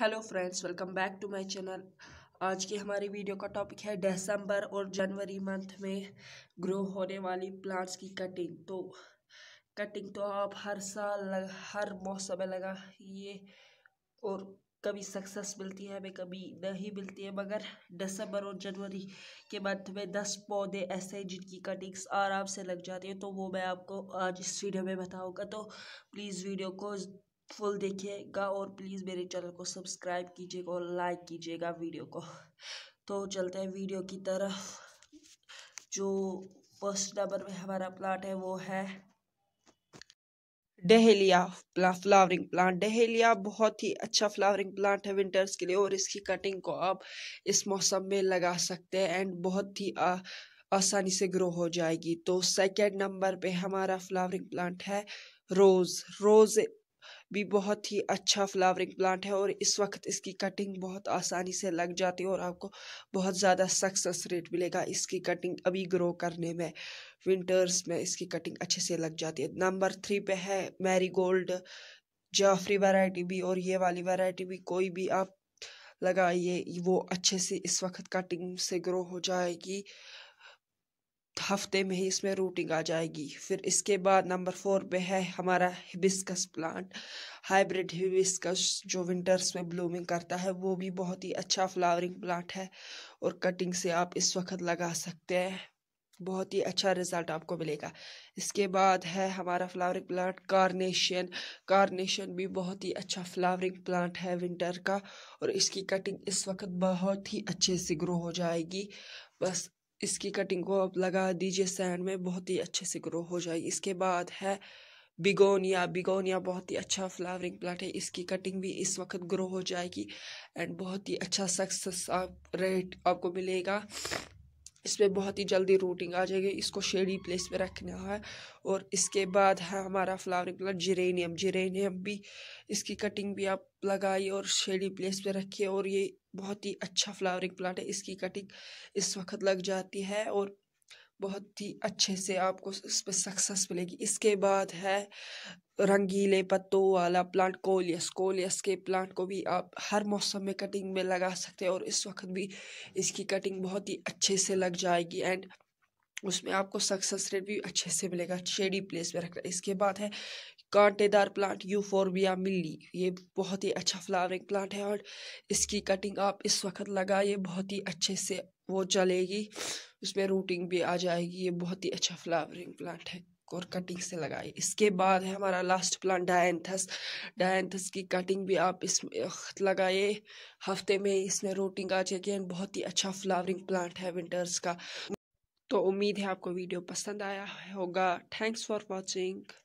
hello friends welcome back to my channel आज की हमारी वीडियो का टॉपिक है दिसंबर और जनवरी मंथ में ग्रो होने वाली प्लांट्स की कटिंग तो कटिंग तो आप हर साल लग, हर मौसम में लगा ये और कभी सक्सेस मिलती है हमें कभी नहीं मिलती है मगर दिसंबर और जनवरी के मंथ में दस पौधे ऐसे हैं जिनकी कटिंग्स आराम से लग जाती है तो वो मैं आपको आज इस वीडियो में बताऊँगा तो प्लीज़ वीडियो को फुल देखिएगा और प्लीज़ मेरे चैनल को सब्सक्राइब कीजिएगा और लाइक कीजिएगा वीडियो को तो चलते हैं वीडियो की तरफ जो फर्स्ट नंबर में हमारा प्लांट है वो है डहेलिया फ्लावरिंग प्लांट डहेलिया बहुत ही अच्छा फ्लावरिंग प्लांट है विंटर्स के लिए और इसकी कटिंग को आप इस मौसम में लगा सकते हैं एंड बहुत ही आ, आसानी से ग्रो हो जाएगी तो सेकेंड नंबर पे हमारा फ्लावरिंग प्लांट है रोज़ रोज़ भी बहुत ही अच्छा फ्लावरिंग प्लांट है और इस वक्त इसकी कटिंग बहुत आसानी से लग जाती है और आपको बहुत ज़्यादा सक्सेस रेट मिलेगा इसकी कटिंग अभी ग्रो करने में विंटर्स में इसकी कटिंग अच्छे से लग जाती है नंबर थ्री पे है मैरी गोल्ड जाफरी वैरायटी भी और ये वाली वैरायटी भी कोई भी आप लगाइए वो अच्छे से इस वक्त कटिंग से ग्रो हो जाएगी हफ्ते में ही इसमें रूटिंग आ जाएगी फिर इसके बाद नंबर फोर पे है हमारा हिबिस्कस प्लांट हाइब्रिड हिबिस्कस जो विंटर्स में ब्लूमिंग करता है वो भी बहुत ही अच्छा फ्लावरिंग प्लांट है और कटिंग से आप इस वक्त लगा सकते हैं बहुत ही अच्छा रिजल्ट आपको मिलेगा इसके बाद है हमारा फ्लावरिंग प्लांट कार्नेशन कार्नेशन भी बहुत ही अच्छा फ्लावरिंग प्लांट है विंटर का और इसकी कटिंग इस वक्त बहुत ही अच्छे से ग्रो हो जाएगी बस इसकी कटिंग को आप लगा दीजिए सैंड में बहुत ही अच्छे से ग्रो हो जाएगी इसके बाद है बिगोनिया बिगोनिया बहुत ही अच्छा फ्लावरिंग प्लांट है इसकी कटिंग भी इस वक्त ग्रो हो जाएगी एंड बहुत ही अच्छा सक्सेस आप रेट आपको मिलेगा इसमें बहुत ही जल्दी रूटिंग आ जाएगी इसको शेडी प्लेस पे रखना है और इसके बाद है हमारा फ्लावरिंग प्लांट जिरेनियम जिरेनियम भी इसकी कटिंग भी आप लगाइए और शेडी प्लेस पे रखिए और ये बहुत ही अच्छा फ्लावरिंग प्लांट है इसकी कटिंग इस वक्त लग जाती है और बहुत ही अच्छे से आपको इस पर सक्सेस मिलेगी इसके बाद है रंगीले पत्तों वाला प्लांट कोलियस कोलियस के प्लांट को भी आप हर मौसम में कटिंग में लगा सकते हैं और इस वक्त भी इसकी कटिंग बहुत ही अच्छे से लग जाएगी एंड उसमें आपको सक्सेस रेट भी अच्छे से मिलेगा शेडी प्लेस में रखना इसके बाद है कांटेदार प्लांट यूफोरबिया मिली ये बहुत ही अच्छा फ्लावरिंग प्लांट है और इसकी कटिंग आप इस वक्त लगाइए बहुत ही अच्छे से वो चलेगी उसमें रूटिंग भी आ जाएगी ये बहुत ही अच्छा फ्लावरिंग प्लांट है और कटिंग से लगाई इसके बाद है हमारा लास्ट प्लांट डायंथस डायंथस की कटिंग भी आप इस लगाइए हफ्ते में इसमें रूटिंग आ जाएगी एंड बहुत ही अच्छा फ्लावरिंग प्लांट है विंटर्स का तो उम्मीद है आपको वीडियो पसंद आया होगा थैंक्स फॉर वॉचिंग